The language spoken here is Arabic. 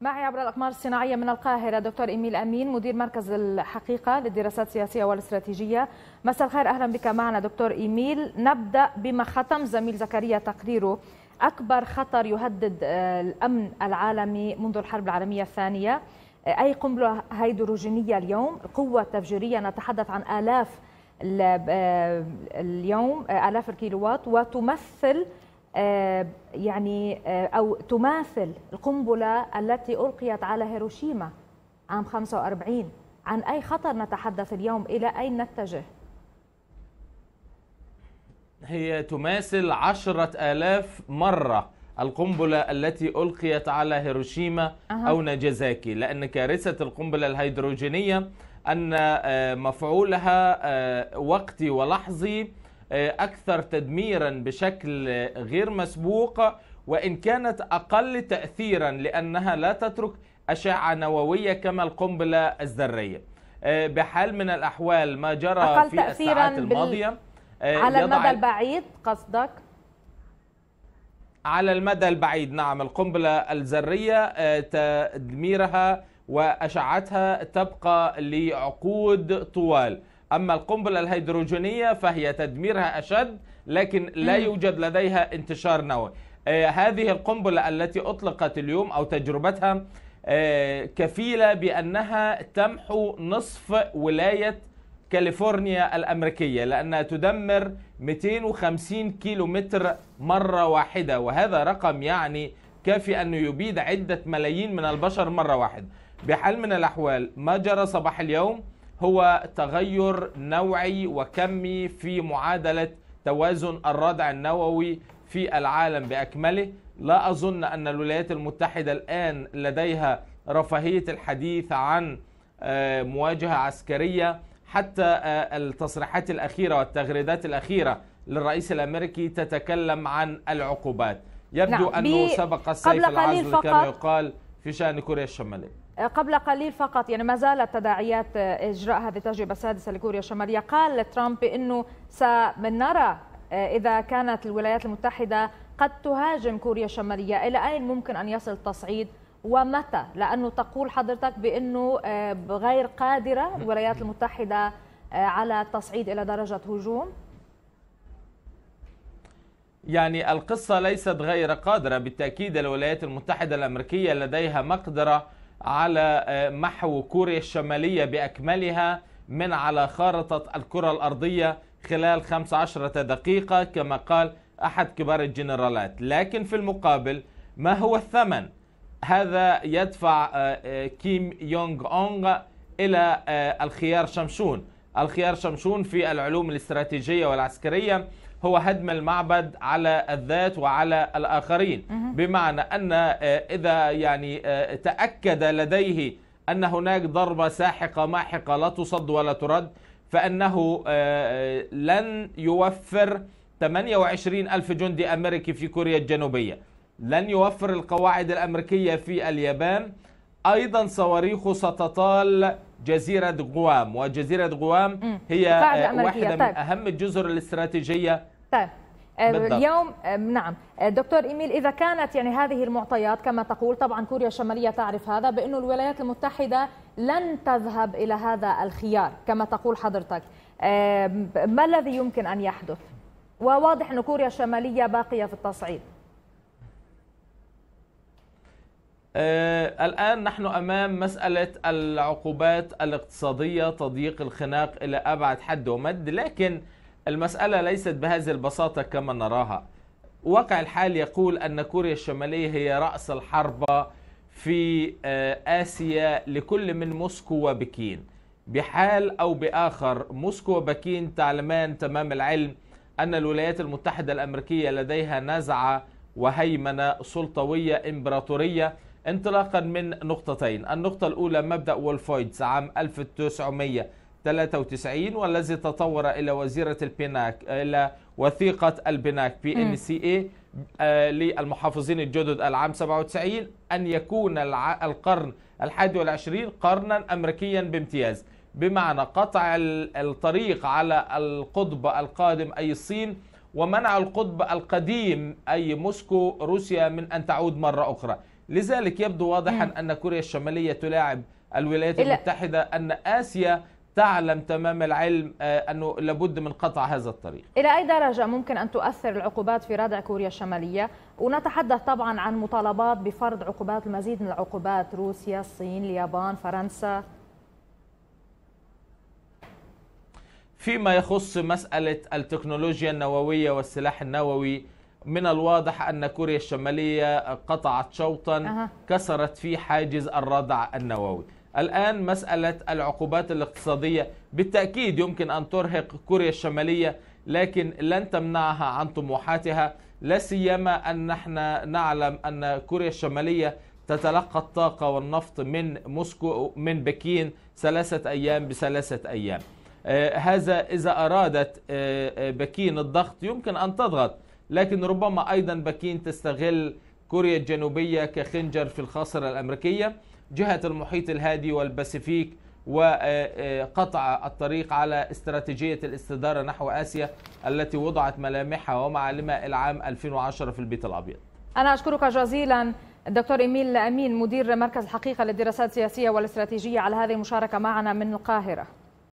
معي عبر الأقمار الصناعية من القاهرة دكتور إيميل أمين مدير مركز الحقيقة للدراسات السياسية والاستراتيجية مساء الخير أهلا بك معنا دكتور إيميل نبدأ بما ختم زميل زكريا تقريره أكبر خطر يهدد آه، الأمن العالمي منذ الحرب العالمية الثانية آه، أي قنبلة هيدروجينية اليوم قوة تفجيرية نتحدث عن آلاف آه، اليوم آلاف الكيلووات وتمثل آه، يعني آه، أو تماثل القنبلة التي ألقيت على هيروشيما عام 45 عن أي خطر نتحدث اليوم إلى أين نتجه؟ هي تماثل عشرة آلاف مرة القنبلة التي ألقيت على هيروشيما أه. أو ناجازاكي لأن كارثة القنبلة الهيدروجينية أن آه، مفعولها وقتي ولحظي آه، أكثر تدميرا بشكل غير مسبوق وإن كانت أقل تأثيرا لأنها لا تترك أشعة نووية كما القنبلة الذرية آه، بحال من الأحوال ما جرى أقل في الساعات الماضية بال... آه، على المدى البعيد قصدك على المدى البعيد نعم القنبلة الذرية تدميرها وأشعتها تبقى لعقود طوال أما القنبلة الهيدروجينية فهي تدميرها أشد لكن لا يوجد لديها انتشار نووي آه، هذه القنبلة التي أطلقت اليوم أو تجربتها آه، كفيلة بأنها تمحو نصف ولاية كاليفورنيا الأمريكية لأنها تدمر 250 كيلومتر مرة واحدة وهذا رقم يعني كافي أنه يبيد عدة ملايين من البشر مرة واحدة بحال من الأحوال ما جرى صباح اليوم هو تغير نوعي وكمي في معادلة توازن الردع النووي في العالم بأكمله لا أظن أن الولايات المتحدة الآن لديها رفاهية الحديث عن آه، مواجهة عسكرية حتى آه، التصريحات الأخيرة والتغريدات الأخيرة للرئيس الأمريكي تتكلم عن العقوبات يبدو نعم أنه سبق السيف العزل كما يقال في شأن كوريا الشمالية قبل قليل فقط يعني ما زالت تداعيات اجراء هذه التجربه السادسه لكوريا الشماليه قال ترامب بانه سنرى آه، اذا كانت الولايات المتحده قد تهاجم كوريا الشماليه الى اين ممكن ان يصل التصعيد ومتى لانه تقول حضرتك بانه آه، غير قادره الولايات المتحده آه، على التصعيد الى درجه هجوم يعني القصه ليست غير قادره بالتاكيد الولايات المتحده الامريكيه لديها مقدره على آه، محو كوريا الشمالية بأكملها من على خارطة الكرة الأرضية خلال 15 دقيقة كما قال أحد كبار الجنرالات لكن في المقابل ما هو الثمن؟ هذا يدفع آه، آه، كيم يونغ أونغ إلى الخيار شمشون الخيار شمشون في العلوم الاستراتيجية والعسكرية هو هدم المعبد على الذات وعلى الآخرين بمعنى أن آه، إذا يعني آه، تأكد لديه أن هناك ضربة ساحقة ماحقه لا تصد ولا ترد فأنه آه، لن يوفر 28 ألف جندي أمريكي في كوريا الجنوبية لن يوفر القواعد الأمريكية في اليابان ايضا صواريخه ستطال جزيره غوام وجزيره غوام هي آه، واحده من طيب. اهم الجزر الاستراتيجيه طيب آه، اليوم آه، نعم دكتور ايميل اذا كانت يعني هذه المعطيات كما تقول طبعا كوريا الشماليه تعرف هذا بانه الولايات المتحده لن تذهب الى هذا الخيار كما تقول حضرتك ما الذي يمكن ان يحدث وواضح ان كوريا الشماليه باقيه في التصعيد آه، الآن نحن أمام مسألة العقوبات الاقتصادية تضييق الخناق إلى أبعد حد ومد لكن المسألة ليست بهذه البساطة كما نراها واقع الحال يقول أن كوريا الشمالية هي رأس الحربة في آه، آسيا لكل من موسكو وبكين بحال أو بآخر موسكو وبكين تعلمان تمام العلم أن الولايات المتحدة الأمريكية لديها نزعة وهيمنة سلطوية إمبراطورية انطلاقا من نقطتين النقطة الأولى مبدأ وولفويدز عام 1993 والذي تطور إلى وزيرة البناك إلى وثيقة البناك بي إن سي إي آه، للمحافظين الجدد العام 97 أن يكون القرن الحادي والعشرين قرنا أمريكيا بامتياز بمعنى قطع الطريق على القطب القادم أي الصين ومنع القطب القديم أي موسكو روسيا من أن تعود مرة أخرى لذلك يبدو واضحا مم. أن كوريا الشمالية تلاعب الولايات إلا. المتحدة أن آسيا تعلم تمام العلم آه، أنه لابد من قطع هذا الطريق إلى أي درجة ممكن أن تؤثر العقوبات في ردع كوريا الشمالية ونتحدث طبعا عن مطالبات بفرض عقوبات المزيد من العقوبات روسيا الصين اليابان فرنسا فيما يخص مسألة التكنولوجيا النووية والسلاح النووي من الواضح أن كوريا الشمالية قطعت شوطا كسرت فيه حاجز الردع النووي الآن مسألة العقوبات الاقتصادية بالتأكيد يمكن أن ترهق كوريا الشمالية لكن لن تمنعها عن طموحاتها لا سيما أن نحن نعلم أن كوريا الشمالية تتلقى الطاقة والنفط من موسكو من بكين ثلاثة أيام بثلاثة أيام آه، هذا إذا أرادت آه، آه، بكين الضغط يمكن أن تضغط لكن ربما أيضا بكين تستغل كوريا الجنوبية كخنجر في الخاصرة الأمريكية جهة المحيط الهادي والباسيفيك وقطع آه، آه، الطريق على استراتيجية الاستدارة نحو آسيا التي وضعت ملامحها ومعالمها العام 2010 في البيت الأبيض أنا أشكرك جزيلا الدكتور إيميل أمين مدير مركز الحقيقة للدراسات السياسية والاستراتيجية على هذه المشاركة معنا من القاهرة